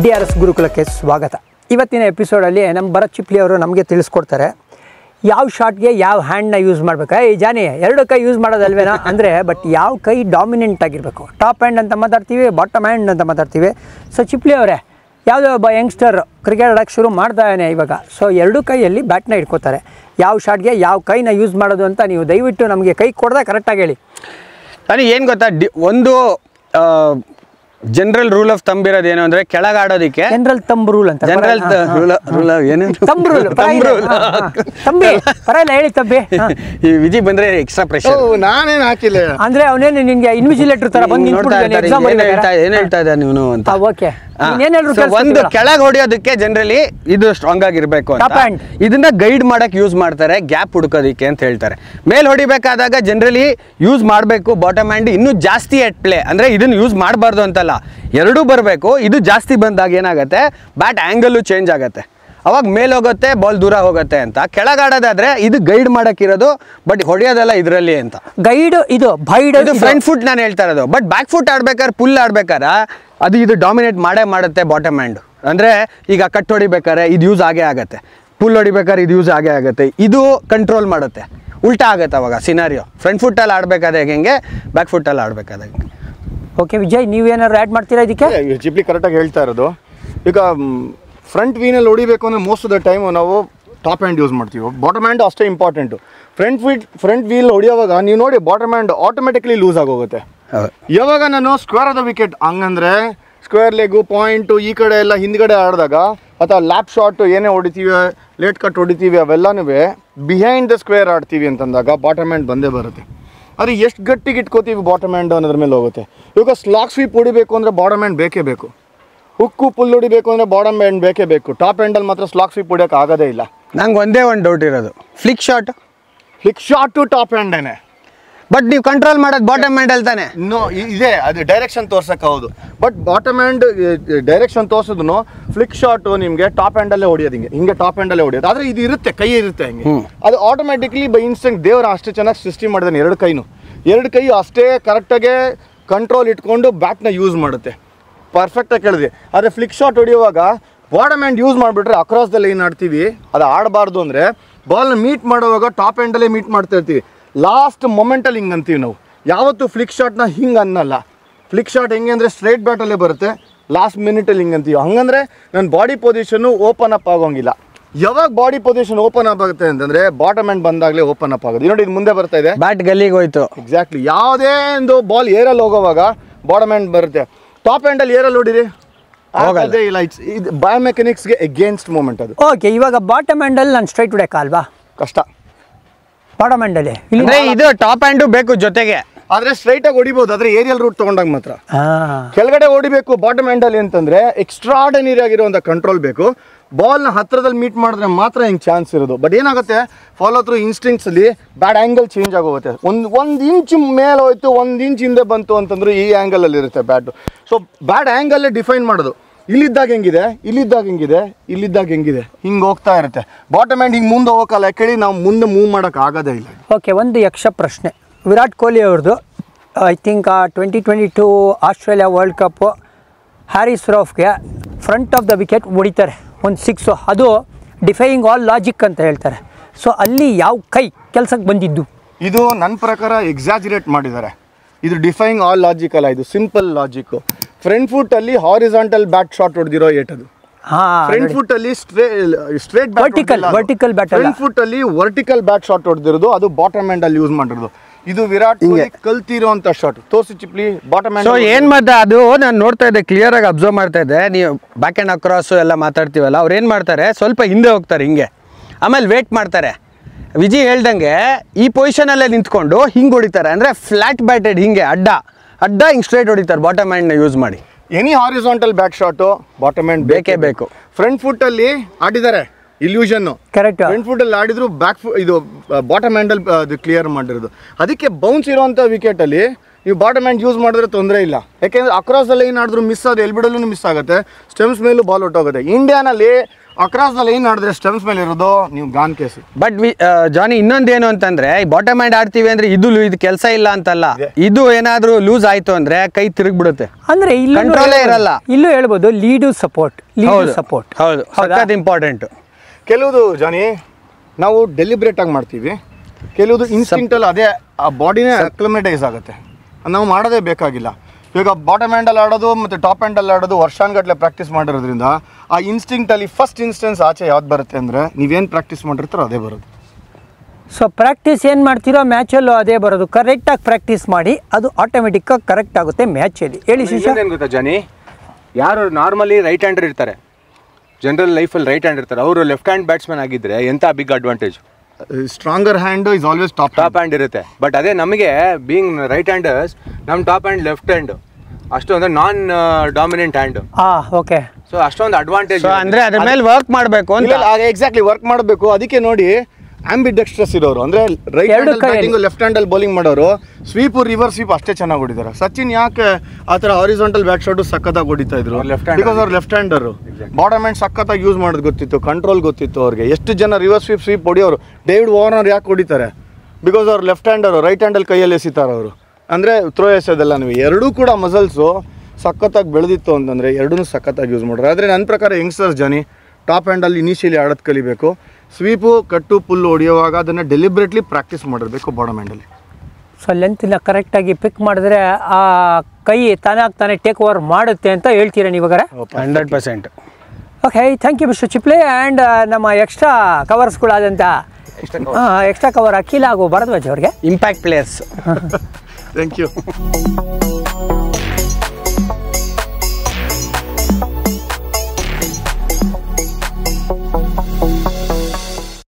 D R S ಗುರುಕುಲಕ್ಕೆ ಸ್ವಾಗತ ಇವತ್ತಿನ ಎಪಿಸೋಡಲ್ಲಿ ನಮ್ಮ ಭರತ್ ಚಿಪ್ಲಿ ಅವರು ನಮಗೆ ತಿಳಿಸ್ಕೊಡ್ತಾರೆ ಯಾವ ಶಾಟ್ಗೆ ಯಾವ ಹ್ಯಾಂಡ್ನ ಯೂಸ್ ಮಾಡಬೇಕು ಈ ಜಾನಿ ಎರಡು ಕೈ ಯೂಸ್ ಮಾಡೋದಲ್ವೇನಾ ಅಂದರೆ ಬಟ್ ಯಾವ ಕೈ ಡಾಮಿನೆಂಟ್ ಆಗಿರಬೇಕು ಟಾಪ್ ಹ್ಯಾಂಡ್ ಅಂತ ಮಾತಾಡ್ತೀವಿ ಬಾಟಮ್ ಹ್ಯಾಂಡ್ ಅಂತ ಮಾತಾಡ್ತೀವಿ ಸೊ ಚಿಪ್ಲಿ ಅವರೇ ಯಾವುದೋ ಒಬ್ಬ ಯಂಗ್ಸ್ಟರ್ ಕ್ರಿಕೆಟ್ ಆಡೋಕ್ಕೆ ಶುರು ಮಾಡ್ತಾನೆ ಇವಾಗ ಸೊ ಎರಡು ಕೈಯಲ್ಲಿ ಬ್ಯಾಟ್ನ ಇಟ್ಕೋತಾರೆ ಯಾವ ಶಾಟ್ಗೆ ಯಾವ ಕೈನ ಯೂಸ್ ಮಾಡೋದು ಅಂತ ನೀವು ದಯವಿಟ್ಟು ನಮಗೆ ಕೈ ಕೊಡ್ದೆ ಕರೆಕ್ಟಾಗಿ ಹೇಳಿ ನನಗೆ ಏನು ಗೊತ್ತಾ ಡಿ ಒಂದು ಜನರಲ್ ರೂಲ್ ಆಫ್ ತಂಬ್ ಇರೋದು ಏನು ಅಂದ್ರೆ ಕೆಳಗಾಡೋದಕ್ಕೆ ಜನರಲ್ ತಂಬ್ ರೂಲ್ ಅಂತ ಜನರಲ್ ರೂಲ್ ಏನು ತಂಬ್ ರೂಲ್ ತಂಬಿ ಪರವಾಗಿಲ್ಲ ಹೇಳಿ ತಂಬಿ ಈ ವಿಧಿ ಬಂದ್ರೆ ಎಕ್ಸ್ಟ್ರಾ ಪ್ರೆಷರ್ ನಾನೇನು ಹಾಕಿಲ್ಲ ಅಂದ್ರೆ ಅವನೇನು ನಿಮಗೆ ಇನ್ವಿಜಿಲೇಟರ್ ತರ ಬಂದು ಏನು ಹೇಳ್ತಾ ಇದ್ದ ನೀವು ಅಂತ ಓಕೆ ಒಂದು ಕೆಳಗೆ ಹೊಡಿಯೋದಕ್ಕೆ ಜನರಲಿ ಇದು ಸ್ಟ್ರಾಂಗ್ ಆಗಿರ್ಬೇಕು ಇದನ್ನ ಗೈಡ್ ಮಾಡಕ್ ಯೂಸ್ ಮಾಡ್ತಾರೆ ಗ್ಯಾಪ್ ಹುಡುಕೋದಿಕ್ಕೆ ಅಂತ ಹೇಳ್ತಾರೆ ಮೇಲ್ ಹೊಡಿಬೇಕಾದಾಗ ಜನರಲಿ ಯೂಸ್ ಮಾಡ್ಬೇಕು ಬಾಟಮ್ ಹ್ಯಾಂಡ್ ಇನ್ನೂ ಜಾಸ್ತಿ ಎಟ್ ಪ್ಲೇ ಅಂದ್ರೆ ಇದನ್ನ ಯೂಸ್ ಮಾಡಬಾರ್ದು ಅಂತಲ್ಲ ಬರಲ್ಲ ಎರಡೂ ಬರಬೇಕು ಇದು ಜಾಸ್ತಿ ಬಂದಾಗ ಏನಾಗುತ್ತೆ ಬ್ಯಾಟ್ ಆ್ಯಂಗಲ್ಲು ಚೇಂಜ್ ಆಗುತ್ತೆ ಅವಾಗ ಮೇಲೆ ಹೋಗುತ್ತೆ ಬಾಲ್ ದೂರ ಹೋಗುತ್ತೆ ಅಂತ ಕೆಳಗಾಡೋದಾದ್ರೆ ಇದು ಗೈಡ್ ಮಾಡೋಕ್ಕಿರೋದು ಬಟ್ ಹೊಡೆಯೋದಲ್ಲ ಇದರಲ್ಲಿ ಅಂತ ಗೈಡ್ ಇದು ಬೈಡ್ ಇದು ಫ್ರಂಟ್ ಫುಟ್ ನಾನು ಹೇಳ್ತಾ ಇರೋದು ಬಟ್ ಬ್ಯಾಕ್ ಫುಟ್ ಆಡ್ಬೇಕಾದ್ರೆ ಪುಲ್ ಆಡ್ಬೇಕಾದ್ರೆ ಅದು ಇದು ಡಾಮಿನೇಟ್ ಮಾಡೇ ಮಾಡುತ್ತೆ ಬಾಟಮ್ ಆ್ಯಂಡ್ ಅಂದರೆ ಈಗ ಕಟ್ ಹೊಡಿಬೇಕಾದ್ರೆ ಇದು ಯೂಸ್ ಆಗೇ ಆಗುತ್ತೆ ಪುಲ್ ಹೊಡಿಬೇಕಾದ್ರೆ ಇದು ಯೂಸ್ ಆಗೇ ಆಗುತ್ತೆ ಇದು ಕಂಟ್ರೋಲ್ ಮಾಡುತ್ತೆ ಉಲ್ಟಾ ಆಗುತ್ತೆ ಅವಾಗ ಸಿನಾರಿಯೋ ಫ್ರಂಟ್ ಫುಟ್ಟಲ್ಲಿ ಆಡಬೇಕಾದಾಗ ಹೆಂಗೆ ಬ್ಯಾಕ್ ಫುಟ್ಟಲ್ಲಿ ಆಡಬೇಕಾದಾಗ ಓಕೆ ವಿಜಯ್ ನೀವು ಏನಾದ್ರು ಆ್ಯಡ್ ಮಾಡ್ತೀರಾ ಇದಕ್ಕೆ ಜಿಪ್ಲಿ ಕರೆಕ್ಟಾಗಿ ಹೇಳ್ತಾ ಇರೋದು ಈಗ ಫ್ರಂಟ್ ವೀನಲ್ಲಿ ಹೊಡಿಬೇಕು ಅಂದರೆ ಮೋಸ್ಟ್ ಆಫ್ ದ ಟೈಮ್ ನಾವು ಟಾಪ್ ಹ್ಯಾಂಡ್ ಯೂಸ್ ಮಾಡ್ತೀವಿ ಬಾಟಮ್ ಹ್ಯಾಂಡ್ ಅಷ್ಟೇ ಇಂಪಾರ್ಟೆಂಟು ಫ್ರಂಟ್ ವೀಟ್ ಫ್ರಂಟ್ ವೀಲ್ ಹೊಡಿಯೋವಾಗ ನೀವು ನೋಡಿ ಬಾಟಮ್ ಹ್ಯಾಂಡ್ ಆಟೋಮೆಟಿಕ್ಲಿ ಲೂಸ್ ಆಗೋಗುತ್ತೆ ಯಾವಾಗ ನಾನು ಸ್ಕ್ವೇರ್ ಆದ ವಿಕೆಟ್ ಹಂಗಂದ್ರೆ ಸ್ಕ್ವೇರ್ ಲೆಗು ಪಾಯಿಂಟು ಈ ಕಡೆ ಎಲ್ಲ ಹಿಂದ್ಗಡೆ ಆಡಿದಾಗ ಅಥವಾ ಲ್ಯಾಪ್ ಶಾಟ್ ಏನೇ ಹೊಡಿತೀವಿ ಲೇಟ್ ಕಟ್ ಹೊಡಿತೀವಿ ಅವೆಲ್ಲನೂ ಬಿಹೈಂಡ್ ದ ಸ್ಕ್ವೇರ್ ಆಡ್ತೀವಿ ಅಂತಂದಾಗ ಬಾಟಮ್ ಹ್ಯಾಂಡ್ ಬಂದೇ ಬರುತ್ತೆ ಅದು ಎಷ್ಟು ಗಟ್ಟಿಗೆ ಇಟ್ಕೋತೀವಿ ಬಾಟಮ್ ಹ್ಯಾಂಡ್ ಅನ್ನೋದ್ರ ಮೇಲೆ ಹೋಗುತ್ತೆ ಇವಾಗ ಸ್ಲಾಕ್ ಸ್ವೀಪ್ ಹೊಡಿಬೇಕು ಅಂದರೆ ಬಾಡಮ್ ಹ್ಯಾಂಡ್ ಬೇಕೇ ಬೇಕು ಹುಕ್ಕು ಪುಲ್ ಹೊಡಿಬೇಕು ಅಂದರೆ ಬಾಡಮ್ ಹ್ಯಾಂಡ್ ಬೇಕೇ ಬೇಕು ಟಾಪ್ ಹ್ಯಾಂಡಲ್ಲಿ ಮಾತ್ರ ಸ್ಲಾಕ್ ಸ್ವೀಪ್ ಹೊಡಿಯೋಕೆ ಆಗೋದೇ ಇಲ್ಲ ನಂಗೆ ಒಂದೇ ಒಂದು ಡೌಟ್ ಇರೋದು flick shot flick to top ಹ್ಯಾಂಡೇನೆ ಬಟ್ ನೀವು ಕಂಟ್ರೋಲ್ ಮಾಡೋದು ಬಾಟಮ್ ಹ್ಯಾಂಡಲ್ ತಾನೆ ನೋ ಇದೆ ಅದು ಡೈರೆಕ್ಷನ್ ತೋರ್ಸಕ್ಕೆ ಹೌದು ಬಟ್ ಬಾಟಮ್ ಆ್ಯಂಡ್ ಡೈರೆಕ್ಷನ್ ತೋರಿಸಿದ್ನು ಫ್ಲಿಕ್ ಶಾಟ್ ನಿಮಗೆ ಟಾಪ್ ಹ್ಯಾಂಡಲ್ಲೇ ಹೊಡಿಯೋದು ಹಿಂಗೆ ಹಿಂಗೆ ಟಾಪ್ ಹ್ಯಾಂಡಲ್ಲೇ ಹೊಡಿಯೋದು ಆದರೆ ಇದು ಇರುತ್ತೆ ಕೈ ಇರುತ್ತೆ ಹಂಗೆ ಅದು ಆಟೋಮ್ಯಾಟಿಕ್ಲಿ ಬೈ ಇನ್ಸ್ಟೆಂಟ್ ದೇವರ ಅಷ್ಟು ಚೆನ್ನಾಗಿ ಸೃಷ್ಟಿ ಮಾಡಿದಾನೆ ಎರಡು ಕೈನು ಎರಡು ಕೈ ಅಷ್ಟೇ ಕರೆಕ್ಟಾಗೆ ಕಂಟ್ರೋಲ್ ಇಟ್ಕೊಂಡು ಬ್ಯಾಟ್ನ ಯೂಸ್ ಮಾಡುತ್ತೆ ಪರ್ಫೆಕ್ಟಾಗಿ ಕೇಳಿದೆ ಆದರೆ ಫ್ಲಿಕ್ ಶಾಟ್ ಹೊಡೆಯುವಾಗ ಬಾಟಮ್ ಹ್ಯಾಂಡ್ ಯೂಸ್ ಮಾಡಿಬಿಟ್ರೆ ಅಕ್ರಾಸ್ ಏನು ಆಡ್ತೀವಿ ಅದು ಆಡಬಾರ್ದು ಅಂದರೆ ಬಾಲ್ನ ಮೀಟ್ ಮಾಡುವಾಗ ಟಾಪ್ ಹ್ಯಾಂಡಲ್ಲೇ ಮೀಟ್ ಮಾಡ್ತಾ ಇರ್ತೀವಿ ಲಾಸ್ಟ್ ಮೊಮೆಂಟಲ್ಲಿ ಹಿಂಗೆ ಅಂತೀವಿ ನಾವು ಯಾವತ್ತೂ ಫ್ಲಿಕ್ ಶಾಟ್ನ ಹಿಂಗೆ ಅನ್ನಲ್ಲ ಫ್ಲಿಕ್ ಶಾಟ್ ಹೆಂಗೆ ಅಂದರೆ ಸ್ಟ್ರೈಟ್ ಬ್ಯಾಟಲ್ಲೇ ಬರುತ್ತೆ ಲಾಸ್ಟ್ ಮಿನಿಟಲ್ಲಿ ಹಿಂಗೆ ಅಂತೀವಿ ಹಂಗಂದರೆ ನನ್ನ ಬಾಡಿ ಪೊಸಿಷನ್ನು ಓಪನ್ ಅಪ್ ಆಗೋಂಗಿಲ್ಲ ಯಾವಾಗ ಬಾಡಿ ಪೊಸಿಷನ್ ಓಪನ್ ಅಪ್ ಆಗುತ್ತೆ ಅಂತಂದ್ರೆ ಬಾಟಮ್ ಹ್ಯಾಂಡ್ ಬಂದಾಗಲೇ ಓಪನ್ ಅಪ್ ಆಗುತ್ತೆ ನೋಡಿ ಇದು ಮುಂದೆ ಬರ್ತಾ ಇದೆ ಬ್ಯಾಟ್ ಗಲ್ಲಿಗೆ ಹೋಯ್ತು ಎಕ್ಸಾಕ್ಟ್ಲಿ ಯಾವುದೇ ಒಂದು ಬಾಲ್ ಏರಲ್ಲಿ ಹೋಗೋವಾಗ ಬಾಟಮ್ ಹ್ಯಾಂಡ್ ಬರುತ್ತೆ ಟಾಪ್ ಹ್ಯಾಂಡಲ್ಲಿ ಏರಲ್ಲಿ ನೋಡಿರಿ ಆಗೋದೇ ಇಲ್ಲ ಇಟ್ಸ್ ಇದು ಬಯೋಮೆಕ್ಯಾನಿಕ್ಸ್ಗೆ ಎಗೇನ್ಸ್ಟ್ ಮೂಮೆಂಟ್ ಅದು ಓಕೆ ಇವಾಗ ಬಾಟಮ್ ಹ್ಯಾಂಡಲ್ಲಿ ನಾನು ಸ್ಟ್ರೈಟ್ ಹೊಡೆಯೋಕ್ಕಲ್ವಾ ಕಷ್ಟ ಬಾಟಮ್ ಹ್ಯಾಂಡಲ್ಲಿ ಇಲ್ಲ ಇದು ಟಾಪ್ ಹ್ಯಾಂಡು ಬೇಕು ಜೊತೆಗೆ ಆದ್ರೆ ಸ್ಟ್ರೈಟ್ ಆಗಿ ಹೊಡಿಬಹುದು ಆದ್ರೆ ಏರಿಯಲ್ ರೂಟ್ ತಗೊಂಡಾಗ ಮಾತ್ರ ಕೆಳಗಡೆ ಹೊಡಿಬೇಕು ಬಾಟಮ್ ಎಂಡ್ ಅಲ್ಲಿ ಅಂತಂದ್ರೆ ಎಕ್ಸ್ಟ್ರಾಡನರಿ ಆಗಿರುವಂತ ಕಂಟ್ರೋಲ್ ಬೇಕು ಬಾಲ್ ನ ಹತ್ರದಲ್ಲಿ ಮೀಟ್ ಮಾಡಿದ್ರೆ ಮಾತ್ರ ಹಿಂಗೆ ಚಾನ್ಸ್ ಇರೋದು ಬಟ್ ಏನಾಗುತ್ತೆ ಫಾಲೋ ತ್ರೂ ಇನ್ಸ್ಟಿಂಕ್ಸ್ ಅಲ್ಲಿ ಬ್ಯಾಡ್ ಆಂಗಲ್ ಚೇಂಜ್ ಆಗೋಗುತ್ತೆ ಒಂದು ಒಂದ್ ಇಂಚ್ ಮೇಲೆ ಹೋಯ್ತು ಒಂದ್ ಇಂಚ್ ಹಿಂದೆ ಬಂತು ಅಂತಂದ್ರೆ ಈ ಆಂಗಲ್ ಅಲ್ಲಿ ಇರುತ್ತೆ ಬ್ಯಾಟ್ ಸೊ ಬ್ಯಾಡ್ ಆ್ಯಂಗಲ್ಲೇ ಡಿಫೈನ್ ಮಾಡೋದು ಇಲ್ಲಿದ್ದಾಗ ಹೆಂಗಿದೆ ಇಲ್ಲಿದ್ದಾಗ ಹೆಂಗಿದೆ ಇಲ್ಲಿದ್ದಾಗ ಹೆಂಗಿದೆ ಹಿಂಗೆ ಹೋಗ್ತಾ ಇರುತ್ತೆ ಬಾಟಮ್ ಹ್ಯಾಂಡ್ ಹಿಂಗೆ ಮುಂದೆ ಹೋಗಲ್ಲ ಕೇಳಿ ನಾವು ಮುಂದೆ ಮೂವ್ ಮಾಡಕ್ ಆಗೋದೇ ಇಲ್ಲ ಓಕೆ ಒಂದು ಯಕ್ಷ ಪ್ರಶ್ನೆ ವಿರಾಟ್ ಕೊಹ್ಲಿ ಅವ್ರದ್ದು I think twenty twenty two Australia world cup Haris ರೋಫ್ಗೆ ಫ್ರಂಟ್ ಆಫ್ ದ ವಿಕೆಟ್ ಹೊಡಿತಾರೆ ಒಂದು ಸಿಕ್ಸು ಅದು ಡಿಫೈಯಿಂಗ್ ಆಲ್ ಲಾಜಿಕ್ ಅಂತ ಹೇಳ್ತಾರೆ ಸೊ ಅಲ್ಲಿ ಯಾವ ಕೈ ಕೆಲಸಕ್ಕೆ ಬಂದಿದ್ದು ಇದು ನನ್ನ ಪ್ರಕಾರ ಎಕ್ಸಾಜಿರೇಟ್ ಮಾಡಿದ್ದಾರೆ ಇದು ಡಿಫೈಯಿಂಗ್ ಆಲ್ ಲಾಜಿಕ್ ಅಲ್ಲ ಇದು ಸಿಂಪಲ್ ಲಾಜಿಕ್ ಫ್ರಂಟ್ ಫುಟ್ ಅಲ್ಲಿ ಹಾರಿಸಾಂಟಲ್ ಬ್ಯಾಟ್ ಶಾಟ್ ಹೊಡೆದಿರೋ ಏಟದು ಫ್ರಂಟ್ ಅಲ್ಲಿ straight vertical vertical bat front foot ಅಲ್ಲಿ ವರ್ಟಿಕಲ್ ಬ್ಯಾಟ್ ಶಾಟ್ ಹೊಡೆದಿರೋದು ಅದು ಬಾಟಮ್ ಎಂಡ್ ಅಲ್ಲಿ ಯೂಸ್ ಮಾಡಿರೋದು ಇದು ವಿರಾಟ್ ಕೊಹ್ಲಿ ಕಲ್ತಿರುವಂತ ಶಾಟ್ ತೋರಿಸಿ ಚಿಪ್ಲಿ ಬಾಟಮ್ ಸೊ ಏನ್ ಅದು ನಾನು ನೋಡ್ತಾ ಇದ್ದೆ ಕ್ಲಿಯರ್ ಆಗಿ ಅಬ್ಸರ್ವ್ ಮಾಡ್ತಾ ಇದ್ದೆ ನೀವು ಬ್ಯಾಕ್ ಅಂಡ್ ಅಕ್ರಾಸ್ ಎಲ್ಲ ಮಾತಾಡ್ತೀವಲ್ಲ ಅವ್ರು ಏನು ಮಾಡ್ತಾರೆ ಸ್ವಲ್ಪ ಹಿಂದೆ ಹೋಗ್ತಾರೆ ಹಿಂಗೆ ಆಮೇಲೆ ವೇಟ್ ಮಾಡ್ತಾರೆ ವಿಜಿ ಹೇಳ್ದಂಗೆ ಈ ಅಲ್ಲೇ ನಿಂತ್ಕೊಂಡು ಹಿಂಗೆ ಹೊಡಿತಾರೆ ಅಂದ್ರೆ ಫ್ಲಾಟ್ ಬ್ಯಾಟೆಡ್ ಹಿಂಗೆ ಅಡ್ಡ ಅಡ್ಡ ಹಿಂಗೆ ಸ್ಟ್ರೇಟ್ ಹೊಡಿತಾರೆ ಬಾಟಮ್ ಹ್ಯಾಂಡ್ನ ಯೂಸ್ ಮಾಡಿ any horizontal bat shot bottom hand ಬೇಕೇ ಬೇಕು ಫ್ರಂಟ್ ಅಲ್ಲಿ ಆಡಿದ್ದಾರೆ ಇಲ್ಯೂಷನ್ ಕರೆಕ್ಟ್ ಫ್ರಂಟ್ ಫುಟ್ ಅಲ್ಲಿ ಆಡಿದ್ರು ಬ್ಯಾಕ್ ಇದು ಬಾಟಮ್ ಹ್ಯಾಂಡಲ್ ಕ್ಲಿಯರ್ ಮಾಡಿರೋದು ಅದಕ್ಕೆ ಬೌನ್ಸ್ ಇರುವಂತ ವಿಕೆಟ್ ಅಲ್ಲಿ ನೀವು ಬಾಟಮ್ ಹ್ಯಾಂಡ್ ಯೂಸ್ ಮಾಡಿದ್ರೆ ತೊಂದರೆ ಇಲ್ಲ ಯಾಕೆಂದ್ರೆ ಅಕ್ರಾಸ್ ಅಲ್ಲಿ ಆಡಿದ್ರು ಮಿಸ್ ಆದ ಎಲ್ಲಿ ಬಿಡಲು ಮಿಸ್ ಆಗುತ್ತೆ ಸ್ಟೆಮ್ಸ್ ಮೇಲೂ ಬಾಲ್ ಔಟ್ ಆಗುತ್ತೆ ಇಂಡಿಯಾನಲ್ಲಿ ಅಕ್ರಾಸ್ ಅಲ್ಲಿ ಏನ್ ಆಡಿದ್ರೆ ಸ್ಟೆಮ್ಸ್ ಮೇಲೆ ಇರೋದು ನೀವು ಗಾನ್ ಕೇಸ್ ಬಟ್ ಜಾನಿ ಇನ್ನೊಂದೇನು ಅಂತಂದ್ರೆ ಬಾಟಮ್ ಹ್ಯಾಂಡ್ ಆಡ್ತೀವಿ ಅಂದ್ರೆ ಇದು ಇದು ಕೆಲಸ ಇಲ್ಲ ಅಂತಲ್ಲ ಇದು ಏನಾದ್ರೂ ಲೂಸ್ ಆಯ್ತು ಅಂದ್ರೆ ಕೈ ತಿರುಗಿ ಬಿಡುತ್ತೆ ಅಂದ್ರೆ ಇಲ್ಲೂ ಇಲ್ಲೂ ಹೇಳ್ಬೋದು ಲೀಡ್ ಸಪೋರ್ಟ್ ಸಪೋರ್ಟ್ ಹೌದು ಇಂಪಾರ್ಟೆಂಟ್ ಕೆಲವುದು ಜಾನಿ ನಾವು ಡೆಲಿಬ್ರೇಟ್ ಆಗಿ ಮಾಡ್ತೀವಿ ಕೆಲವುದು ಇನ್ಸ್ಟಿಂಕ್ಟಲ್ಲಿ ಅದೇ ಆ ಬಾಡಿನೇ ಅಕ್ಲಮೆಟೈಸ್ ಆಗುತ್ತೆ ನಾವು ಮಾಡೋದೇ ಬೇಕಾಗಿಲ್ಲ ಇವಾಗ ಬಾಟಮ್ ಹ್ಯಾಂಡಲ್ಲಿ ಆಡೋದು ಮತ್ತು ಟಾಪ್ ಹ್ಯಾಂಡಲ್ಲಿ ಆಡೋದು ವರ್ಷಾನ್ಗಟ್ಟಲೆ ಪ್ರಾಕ್ಟೀಸ್ ಮಾಡಿರೋದ್ರಿಂದ ಆ ಇನ್ಸ್ಟಿಂಕ್ಟಲ್ಲಿ ಫಸ್ಟ್ ಇನ್ಸ್ಟೆನ್ಸ್ ಆಚೆ ಯಾವ್ದು ಬರುತ್ತೆ ಅಂದರೆ ನೀವೇನು ಪ್ರಾಕ್ಟೀಸ್ ಮಾಡಿರ್ತಾರೋ ಅದೇ ಬರೋದು ಸೊ ಪ್ರಾಕ್ಟೀಸ್ ಏನು ಮಾಡ್ತೀರೋ ಮ್ಯಾಚಲ್ಲೂ ಅದೇ ಬರೋದು ಕರೆಕ್ಟಾಗಿ ಪ್ರಾಕ್ಟೀಸ್ ಮಾಡಿ ಅದು ಆಟೋಮೆಟಿಕ್ಕಾಗಿ ಕರೆಕ್ಟ್ ಆಗುತ್ತೆ ಮ್ಯಾಚಲ್ಲಿ ಹೇಳಿ ಏನು ಗೊತ್ತಾ ಜಾನಿ ಯಾರು ನಾರ್ಮಲಿ ರೈಟ್ ಹ್ಯಾಂಡರ್ ಇರ್ತಾರೆ ಜನರಲ್ ಲೈಫಲ್ಲಿ ರೈಟ್ ಹ್ಯಾಂಡ್ ಇರ್ತಾರೆ ಅವರು ಲೆಫ್ಟ್ ಹ್ಯಾಂಡ್ ಬ್ಯಾಟ್ಸ್ಮನ್ ಆಗಿದ್ದರೆ ಎಂಥ big advantage stronger hand is always top top hand ಇರುತ್ತೆ ಬಟ್ ಅದೇ ನಮಗೆ ಬೀಯಿಂಗ್ ರೈಟ್ ಹ್ಯಾಂಡರ್ಸ್ ನಮ್ಮ ಟಾಪ್ ಹ್ಯಾಂಡ್ ಲೆಫ್ಟ್ ಹ್ಯಾಂಡ್ ಅಷ್ಟು non dominant hand okay so ಅಷ್ಟೊಂದು uh, ಅಡ್ವಾಂಟೇಜ್ ಅಂದ್ರೆ ಅದ್ರ ಮೇಲೆ ವರ್ಕ್ ಮಾಡಬೇಕು ಅಂತ ಎಕ್ಸಾಕ್ಟ್ಲಿ ವರ್ಕ್ ಮಾಡಬೇಕು ಅದಕ್ಕೆ ನೋಡಿ ಆಂಬಿಡೆಕ್ಸ್ಟ್ರಸ್ ಇರೋರು ಅಂದ್ರೆ right hand batting left hand ಅಲ್ಲಿ ಬೌಲಿಂಗ್ ಮಾಡೋರು ಸ್ವೀಪ್ ರಿವರ್ ಸ್ವೀಪ್ ಅಷ್ಟೇ ಚೆನ್ನಾಗಿ ಹೊಡಿತಾರೆ ಸಚಿನ್ ಯಾಕೆ ಆ ಥರ ಬ್ಯಾಟ್ ಶಾಟ್ ಸಕ್ಕತ್ತಾಗಿ ಹೊಡಿತಾ ಇದ್ರು ಬಿಕಾಸ್ ಅವ್ರು ಲೆಫ್ಟ್ ಹ್ಯಾಂಡರ್ ಬಾಟಮ್ ಹ್ಯಾಂಡ್ ಸಕ್ಕತ್ತಾಗಿ ಯೂಸ್ ಮಾಡೋದು ಗೊತ್ತಿತ್ತು ಕಂಟ್ರೋಲ್ ಗೊತ್ತಿತ್ತು ಅವ್ರಿಗೆ ಎಷ್ಟು ಜನ ರಿವರ್ಸ್ ಸ್ವೀಪ್ ಸ್ವೀಪ್ ಹೊಡಿಯೋರು ಡೇವಿಡ್ ವಾರ್ನರ್ ಯಾಕೆ ಹೊಡಿತಾರೆ ಬಿಕಾಸ್ ಅವ್ರು ಲೆಫ್ಟ್ ಹ್ಯಾಂಡರ್ ರೈಟ್ ಹ್ಯಾಂಡಲ್ ಕೈಯಲ್ಲಿ ಎಸಿತಾರೆ ಅವರು ಅಂದ್ರೆ ಥ್ರೋ ಎಸೋದಲ್ಲ ನೀವು ಎರಡೂ ಕೂಡ ಮಸಲ್ಸು ಸಖತ್ತಾಗಿ ಬೆಳೆದಿತ್ತು ಅಂತಂದರೆ ಎರಡೂ ಸಖತ್ತಾಗಿ ಯೂಸ್ ಮಾಡ್ರೆ ಆದರೆ ನನ್ನ ಪ್ರಕಾರ ಯಂಗ್ಸ್ಟರ್ಸ್ ಜನಿ ಟಾಪ್ ಹ್ಯಾಂಡಲ್ಲಿ ಇನಿಷಿಯಲಿ ಆಡೋದು ಕಲಿಬೇಕು ಸ್ವೀಪು ಕಟ್ಟು ಪುಲ್ಲು ಹೊಡೆಯುವಾಗ ಅದನ್ನು ಡೆಲಿಬ್ರೇಟ್ಲಿ ಪ್ರಾಕ್ಟೀಸ್ ಮಾಡಿರಬೇಕು ಬಾಡೋ ಮೈಂಡಲ್ಲಿ ಸೊ ಲೆಂತ್ನ ಕರೆಕ್ಟಾಗಿ ಪಿಕ್ ಮಾಡಿದ್ರೆ ಆ ಕೈ ತಾನಾಗಿ ತಾನೇ ಟೇಕ್ ಓವರ್ ಮಾಡುತ್ತೆ ಅಂತ ಹೇಳ್ತೀರಾ ನೀವು oh, hundred percent okay thank you mister Chiple and ನಮ್ಮ ಎಕ್ಸ್ಟ್ರಾ ಕವರ್ಸ್ಗಳಾದಂಥ ಎಕ್ಸ್ಟ್ರಾ ಕವರ್ ಅಖಿಲ ಹಾಗೂ ಭರದ್ವಾಜ್ ಅವ್ರಿಗೆ ಇಂಪ್ಯಾಕ್ಟ್ ಪ್ಲೇಯರ್ಸ್ ಥ್ಯಾಂಕ್ ಯು